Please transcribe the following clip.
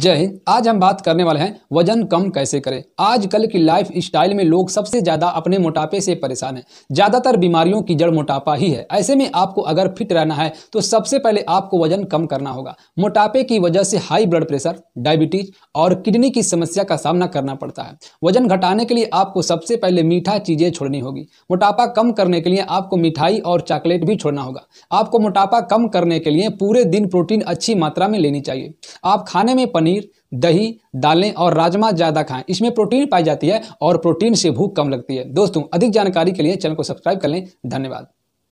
जय हिंद आज हम बात करने वाले हैं वजन कम कैसे करें आजकल की लाइफ स्टाइल में लोग सबसे ज़्यादा अपने मोटापे से परेशान हैं ज़्यादातर बीमारियों की जड़ मोटापा ही है ऐसे में आपको अगर फिट रहना है तो सबसे पहले आपको वजन कम करना होगा मोटापे की वजह से हाई ब्लड प्रेशर डायबिटीज और किडनी की समस्या का सामना करना पड़ता है वजन घटाने के लिए आपको सबसे पहले मीठा चीज़ें छोड़नी होगी मोटापा कम करने के लिए आपको मिठाई और चॉकलेट भी छोड़ना होगा आपको मोटापा कम करने के लिए पूरे दिन प्रोटीन अच्छी मात्रा में लेनी चाहिए आप खाने में पनीर दही दालें और राजमा ज़्यादा खाएं इसमें प्रोटीन पाई जाती है और प्रोटीन से भूख कम लगती है दोस्तों अधिक जानकारी के लिए चैनल को सब्सक्राइब कर लें धन्यवाद